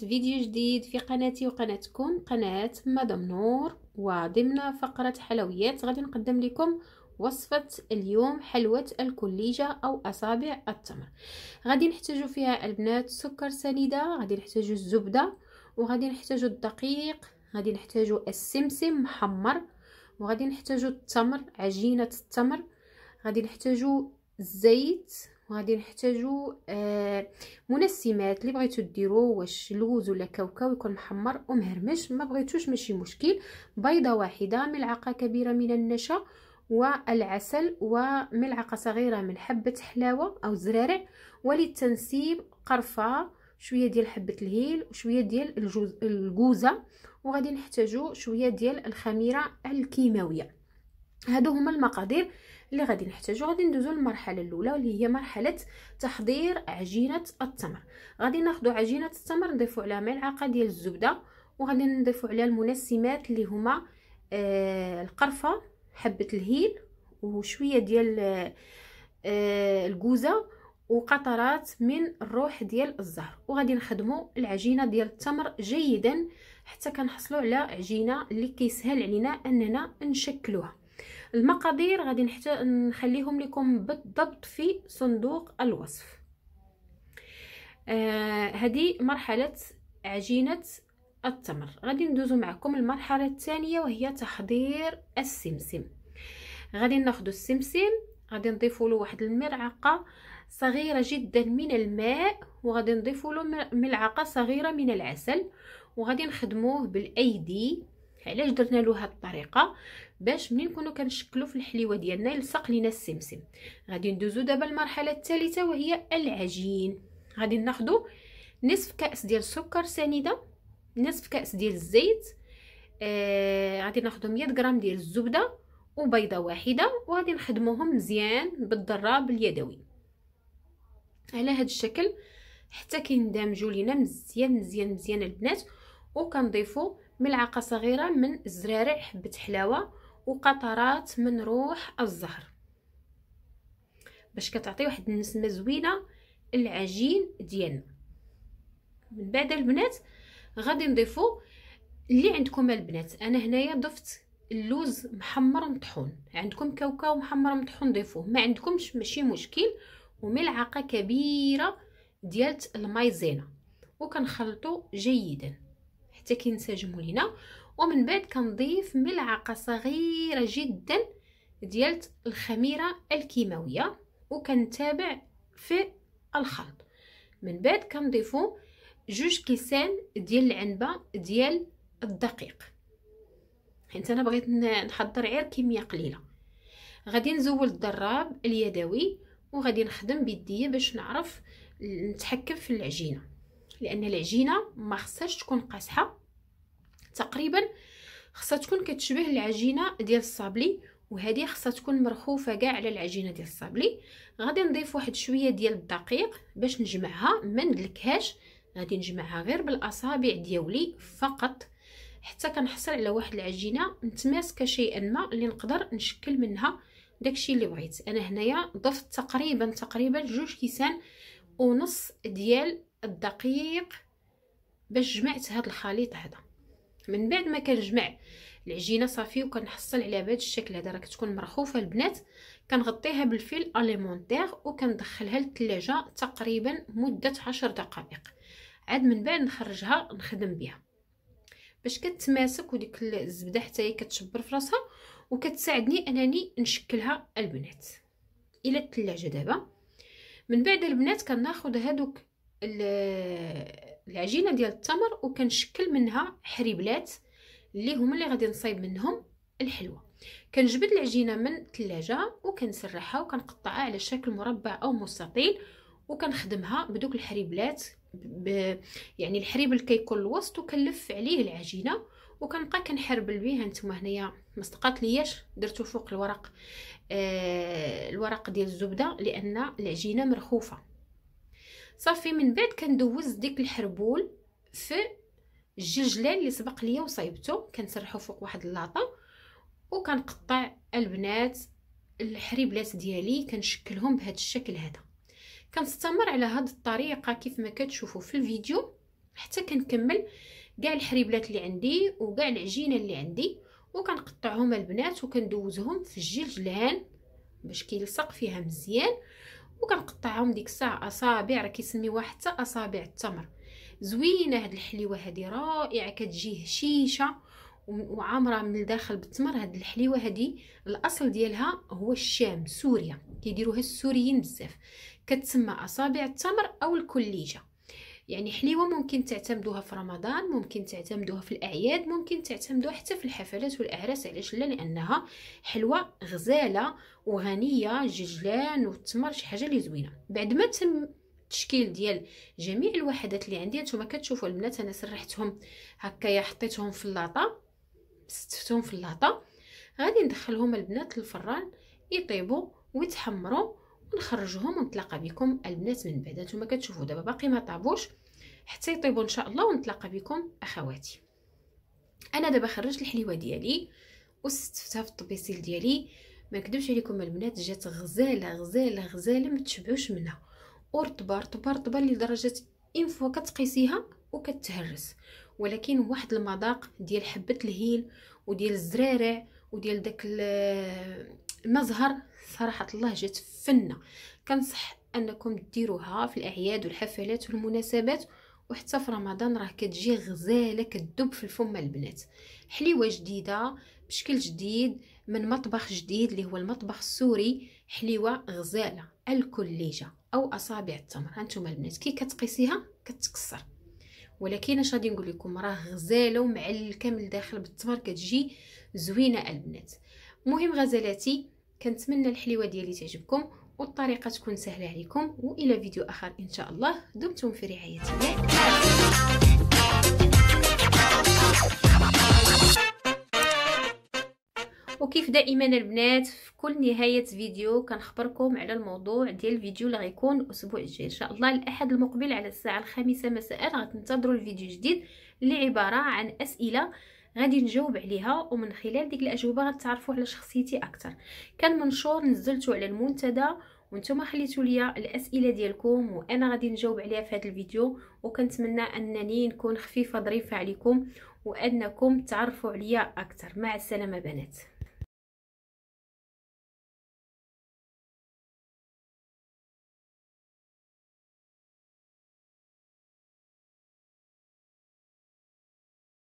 فيديو جديد في قناتي وقناتكم قناة مدام نور وضمن فقرة حلويات غادي نقدم لكم وصفة اليوم حلوة الكليجة أو أصابع التمر غادي نحتاجو فيها البنات سكر سنيدة غادي نحتاجو الزبدة وغادي نحتاجو الدقيق غادي نحتاجو السمسم محمر وغادي نحتاجو التمر عجينة التمر غادي نحتاجو الزيت وغادي نحتاجو آه، منسمات اللي بغيتو ديرو واش لوز ولا كاوكاو يكون محمر ومهرمش ما بغيتوش ماشي مشكل بيضه واحده ملعقه كبيره من النشا والعسل وملعقه صغيره من حبه حلاوه او زرارع وللتنسيب قرفه شويه ديال حبه الهيل وشويه ديال الجوزه وغادي نحتاجو شويه ديال الخميره الكيماويه هادو هما المقادير اللي غادي نحتاجو غادي ندوزو للمرحله الاولى واللي هي مرحله تحضير عجينه التمر غادي ناخدو عجينه التمر نضيفو عليها ملعقه ديال الزبده وغادي نضيفو عليها المنسمات اللي هما آه القرفه حبه الهيل وشويه ديال آه الكوزه وقطرات من الروح ديال الزهر وغادي نخدمو العجينه ديال التمر جيدا حتى كنحصلو على عجينه اللي كيسهل علينا اننا نشكلوها المقادير غادي نحتاج نخليهم لكم بالضبط في صندوق الوصف آه مرحله عجينه التمر غادي ندوزو معكم المرحله الثانيه وهي تحضير السمسم غادي ناخذ السمسم غادي نضيفوا له واحد الملعقه صغيره جدا من الماء وغادي نضيفوا له ملعقه صغيره من العسل وغادي نخدموه بالايدي علاش درنا له هاد الطريقه باش منين نكونوا كنشكلوا في الحليوه ديالنا يلصق لينا السمسم غادي ندوزو دابا المرحله الثالثه وهي العجين غادي ناخذوا نصف كاس ديال السكر سنيده نصف كاس ديال الزيت آه غادي ناخذوا 100 غرام ديال الزبده وبيضه واحده وغادي نخدموهم مزيان بالضراب اليدوي على هذا الشكل حتى كيندمجوا لينا مزيان مزيان مزيان البنات وكنضيفوا ملعقه صغيره من الزرارع حبه حلاوه وقطرات من روح الزهر باش كتعطي واحد النسمه زوينه العجين ديالنا من بعد البنات غادي نضيفو اللي عندكم البنات انا هنايا ضفت اللوز محمر مطحون عندكم كاوكاو محمر مطحون ضيفوه ما عندكمش ماشي مشكل وملعقه كبيره ديال المايزينا وكنخلطو جيدا حتى كينسجموا لينا ومن بعد كنضيف ملعقه صغيره جدا ديال الخميره الكيماويه وكنتابع في الخلط من بعد كنضيفو جوج كيسان ديال العنبه ديال الدقيق حيت انا بغيت نحضر غير كميه قليله غادي نزول الدراب اليدوي وغادي نخدم بيديا باش نعرف نتحكم في العجينه لان العجينه ما خصهاش تكون قاسحه تقريبا خصها تكون كتشبه العجينه ديال الصابلي وهذه خصها تكون مرخوفه كاع على العجينه ديال الصابلي غادي نضيف واحد شويه ديال الدقيق باش نجمعها ما ندلكهاش غادي نجمعها غير بالاصابع ديالي فقط حتى كنحصل على واحد العجينه متماسكه شيئا ما اللي نقدر نشكل منها داكشي اللي بغيت انا هنايا ضفت تقريبا تقريبا جوج كيسان ونص ديال الدقيق باش جمعت هذا الخليط هذا من بعد ما كنجمع العجينه صافي وكنحصل عليها بهذا الشكل هذا راه كتكون مرخوفه البنات كنغطيها بالفيل اليمونتير وكندخلها للثلاجه تقريبا مده عشر دقائق عاد من بعد نخرجها نخدم بها باش كتماسك وديك الزبده حتى هي كتشبر في راسها وكتساعدني انني نشكلها البنات الى الثلاجه دابا من بعد البنات كناخذ هادوك العجينه ديال التمر وكنشكل منها حريبلات اللي هما اللي غادي نصايب منهم الحلوه كنجبد العجينه من الثلاجه وكنسرحها وكنقطعها على شكل مربع او مستطيل وكنخدمها بدوك الحريبلات ب... يعني الحريب اللي كيكون الوسط وكنلف عليه العجينه وكنبقى كنحربل بيه نتوما هنايا ما استقاتلياش درتو فوق الورق آه الورق ديال الزبده لان العجينه مرخوفه صافي من بعد كندوز ديك الحربول في الجلجلان اللي سبق ليا وصايبته كنسرحو فوق واحد اللاطه وكنقطع البنات الحريبلات ديالي كنشكلهم بهذا الشكل هذا كنستمر على هاد الطريقه كيف ما كتشوفوا في الفيديو حتى كنكمل كاع الحريبلات اللي عندي وكاع العجينه اللي عندي وكنقطعهم البنات وكندوزهم في الجلجلان باش كيلصق فيها مزيان وكنقطعهم ديك الساعه اصابع راه كيسميوها حتى اصابع التمر زوينه هاد الحليوه هادي رائعه كتجي هشيشه وعامره من الداخل بالتمر هاد الحليوه هادي الاصل ديالها هو الشام سوريا كيديروها السوريين بزاف كتسمى اصابع التمر او الكليجه يعني حليوه ممكن تعتمدوها في رمضان ممكن تعتمدوها في الاعياد ممكن تعتمدوها حتى في الحفلات والاعراس علاش لا لانها حلوه غزاله وغنيه ججلان والتمر شي حاجه اللي زوينه بعد ما تم التشكيل ديال جميع الوحدات اللي عندي نتوما كتشوفوا البنات انا سرحتهم هكايا حطيتهم في اللاطه ستفتهم في اللاطه غادي ندخلهم البنات للفران يطيبوا ويتحمروا نخرجهم ونتلاقى بكم البنات من بعد نتوما كتشوفوا دابا باقي ما طابوش حتى يطيبوا ان شاء الله ونتلاقى بكم اخواتي انا دابا خرجت الحليوه ديالي وستفتها في الطبيسيل ديالي ما نكذبش عليكم البنات جات غزاله غزاله غزاله ما تشبعوش منها ورطبه رطبه رطبه لدرجه ان فوا كتقيسيها وكتهرس ولكن واحد المذاق ديال حبه الهيل وديال الزرارع وديال داك المزهر صراحه الله جات فنه كنصح انكم ديروها في الاعياد والحفلات والمناسبات وحتى في رمضان راه كتجي غزاله كتدب في الفم البنات حليوه جديده بشكل جديد من مطبخ جديد اللي هو المطبخ السوري حليوه غزاله الكليجه او اصابع التمر هانتوما البنات كي كتقيسيها كتكسر ولكن اش غادي نقول لكم راه غزاله ومعلكه من الداخل بالتمر كتجي زوينه البنات مهم غزالاتي كنتمنى الحلوه ديالي تعجبكم والطريقه تكون سهله عليكم والى فيديو اخر ان شاء الله دمتم في رعايه الله وكيف دائما البنات في كل نهايه فيديو كنخبركم على الموضوع ديال الفيديو اللي غيكون الاسبوع الجاي ان شاء الله الاحد المقبل على الساعه الخامسة مساء غتنتظروا الفيديو الجديد اللي عباره عن اسئله غادي نجاوب عليها ومن خلال ديك الاجوبه غتعرفوا على شخصيتي اكثر كان منشور نزلته على المنتدى وانتم خليتوا ليا الاسئله ديالكم وانا غادي نجاوب عليها في هذا الفيديو وكنتمنى انني نكون خفيفه ظريفه عليكم وانكم تعرفوا عليا اكثر مع السلامه بنات